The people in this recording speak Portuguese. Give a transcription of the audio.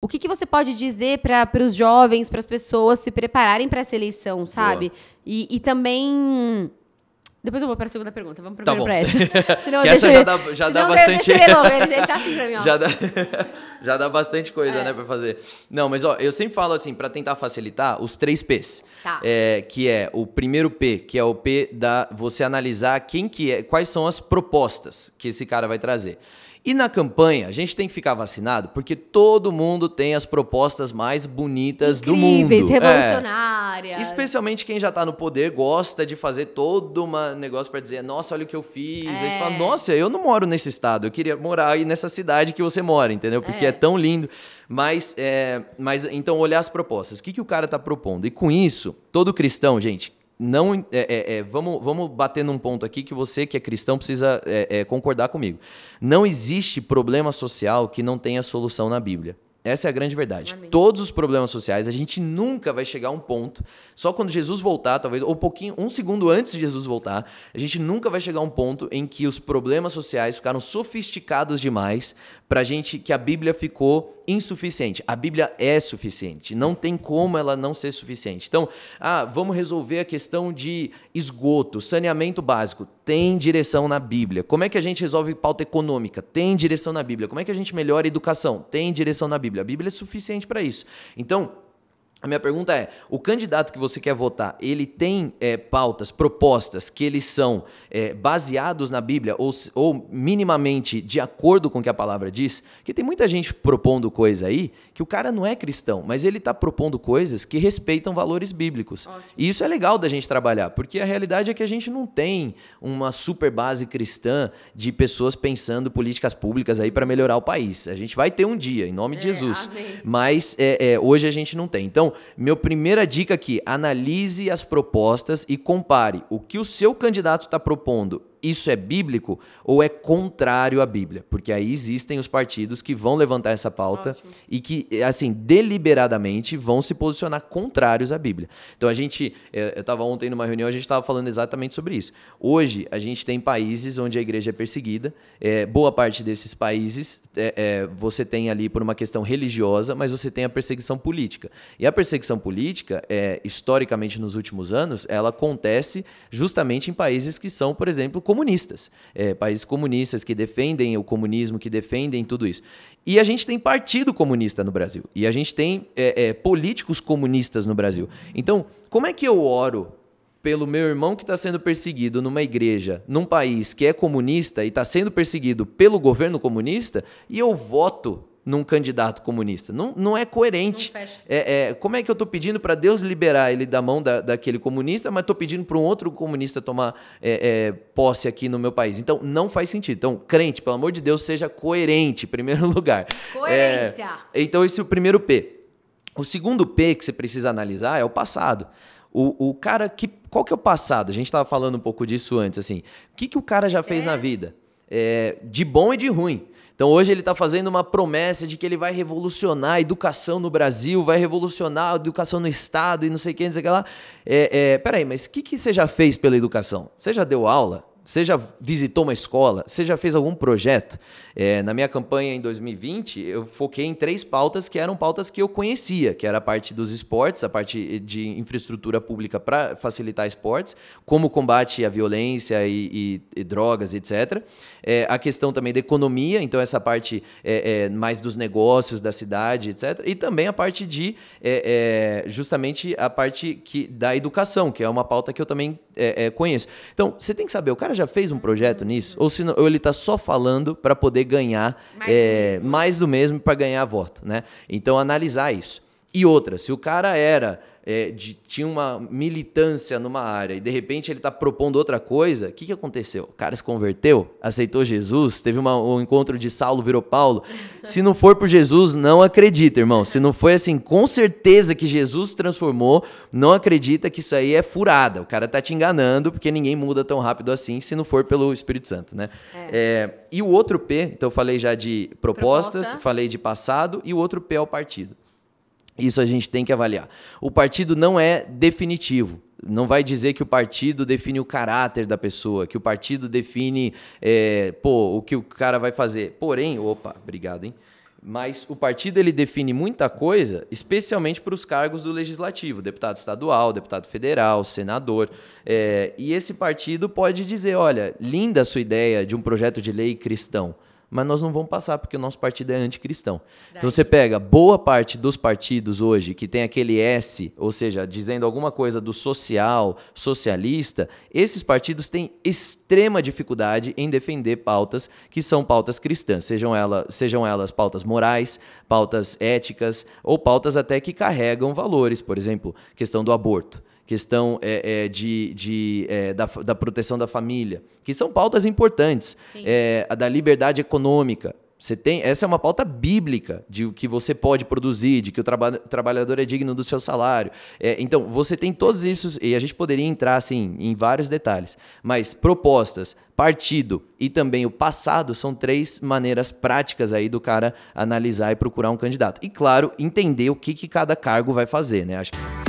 O que, que você pode dizer para os jovens, para as pessoas se prepararem para essa eleição, sabe? E, e, também depois eu vou para a segunda pergunta. Vamos tá primeiro tá para essa. Senão que essa já dá, já dá bastante. Ele, ele, tá assim mim, ó. Já dá, já dá bastante coisa, é. né, para fazer. Não, mas ó, eu sempre falo assim, para tentar facilitar, os três P's. Tá. É, que é o primeiro P, que é o P da você analisar quem que é, quais são as propostas que esse cara vai trazer. E na campanha, a gente tem que ficar vacinado porque todo mundo tem as propostas mais bonitas Incríveis, do mundo. É. Revolucionárias. É áreas. Especialmente quem já tá no poder gosta de fazer todo um negócio para dizer, nossa, olha o que eu fiz. É. Aí você é. fala, nossa, eu não moro nesse estado, eu queria morar aí nessa cidade que você mora, entendeu? Porque é, é tão lindo. Mas, é, mas então olhar as propostas. O que, que o cara tá propondo? E com isso, todo cristão, gente, não é, é, é, vamos, vamos bater num ponto aqui que você que é cristão precisa é, é concordar comigo. Não existe problema social que não tenha solução na Bíblia. Essa é a grande verdade. Amém. Todos os problemas sociais, a gente nunca vai chegar a um ponto, só quando Jesus voltar, talvez, ou pouquinho, um segundo antes de Jesus voltar, a gente nunca vai chegar a um ponto em que os problemas sociais ficaram sofisticados demais pra gente que a Bíblia ficou insuficiente. A Bíblia é suficiente, não tem como ela não ser suficiente. Então, ah, vamos resolver a questão de esgoto, saneamento básico. Tem direção na Bíblia. Como é que a gente resolve pauta econômica? Tem direção na Bíblia. Como é que a gente melhora a educação? Tem direção na Bíblia. Bíblia. A Bíblia é suficiente para isso. Então, a minha pergunta é: o candidato que você quer votar, ele tem é, pautas, propostas que eles são é, baseados na Bíblia ou, ou minimamente de acordo com o que a palavra diz? Porque tem muita gente propondo coisa aí que o cara não é cristão, mas ele está propondo coisas que respeitam valores bíblicos. Ótimo. E isso é legal da gente trabalhar, porque a realidade é que a gente não tem uma super base cristã de pessoas pensando políticas públicas aí para melhorar o país. A gente vai ter um dia, em nome de é, Jesus. Amém. Mas eh, hoje a gente não tem. Então, então, minha primeira dica aqui: analise as propostas e compare o que o seu candidato está propondo isso é bíblico ou é contrário à Bíblia? Porque aí existem os partidos que vão levantar essa pauta Ótimo. e que, assim, deliberadamente vão se posicionar contrários à Bíblia. Então a gente, eh, eu estava ontem numa reunião, a gente estava falando exatamente sobre isso. Hoje a gente tem países onde a igreja é perseguida. É, boa parte desses países é, é, você tem ali por uma questão religiosa, mas você tem a perseguição política. E a perseguição política, historicamente nos últimos anos, ela acontece justamente em países que são, por exemplo, comunistas, é, países comunistas que defendem o comunismo, que defendem tudo isso. E a gente tem partido comunista no Brasil, e a gente tem é, é, políticos comunistas no Brasil. Então, como é que eu oro pelo meu irmão que está sendo perseguido numa igreja, num país que é comunista e está sendo perseguido pelo governo comunista, e eu voto num candidato comunista. Não, não é coerente. Não é, é, como é que eu estou pedindo para Deus liberar ele da mão da, daquele comunista, mas estou pedindo para um outro comunista tomar é, é, posse aqui no meu país? Então, não faz sentido. Então, crente, pelo amor de Deus, seja coerente, em primeiro lugar. Coerência. É, então, esse é o primeiro P. O segundo P que você precisa analisar é o passado. O, o cara que. Qual que é o passado? A gente estava falando um pouco disso antes, assim. O que, que o cara já fez é. na vida? de bom e de ruim. Então hoje ele está fazendo uma promessa de que ele vai revolucionar a educação no Brasil, vai revolucionar a educação no Estado e não sei o que, não sei o que lá. É, é, peraí, mas o que, que você já fez pela educação? Você já deu aula? Você já visitou uma escola? Você já fez algum projeto? É, na minha campanha em 2020, eu foquei em três pautas que eram pautas que eu conhecia, que era a parte dos esportes, a parte de infraestrutura pública para facilitar esportes, como combate à violência e, e, e drogas, etc. É, a questão também da economia, então essa parte é, é mais dos negócios da cidade, etc. E também a parte de é, é, justamente a parte que, da educação, que é uma pauta que eu também conheço. Então, você tem que saber, o cara já fez um projeto nisso? Ou, se não, ou ele está só falando para poder ganhar mais, é, do eh, mais do mesmo para ganhar voto, né? Então analisar isso. E outra, se o cara era é, de, tinha uma militância numa área e de repente ele está propondo outra coisa, o que, que aconteceu? O cara se converteu, aceitou Jesus, teve uma, um encontro de Saulo virou Paulo. Se não for por Jesus, não acredita, irmão. Se não foi assim, com certeza que Jesus transformou, não acredita que isso aí é furada. O cara está te enganando porque ninguém muda tão rápido assim se não for pelo Espírito Santo, né? É. É, e o outro P, então eu falei já de propostas, Proposta. falei de passado e o outro P é o partido. Isso a gente tem que avaliar. O partido não é definitivo. Não vai dizer que o partido define o caráter da pessoa, que o partido define é, pô, o que o cara vai fazer. Porém, opa, obrigado, hein? Mas o partido ele define muita coisa, especialmente para os cargos do legislativo, deputado estadual, deputado federal, senador. É, e esse partido pode dizer: olha, linda a sua ideia de um projeto de lei cristão mas nós não vamos passar porque o nosso partido é anticristão. Daí. Então você pega boa parte dos partidos hoje que tem aquele S, ou seja, dizendo alguma coisa do social, socialista, esses partidos têm extrema dificuldade em defender pautas que são pautas cristãs, sejam, ela, sejam elas pautas morais, pautas éticas ou pautas até que carregam valores, por exemplo, questão do aborto questão é, é, de, de é, da, da, proteção da família, que são pautas importantes. É, a da liberdade econômica. Você tem, essa é uma pauta bíblica de que você pode produzir, de que o traba, trabalhador é digno do seu salário. É, então, você tem todos isso, e a gente poderia entrar assim, em vários detalhes. Mas propostas, partido e também o passado são três maneiras práticas aí do cara analisar e procurar um candidato. E, claro, entender o que, que cada cargo vai fazer, né? Acho que...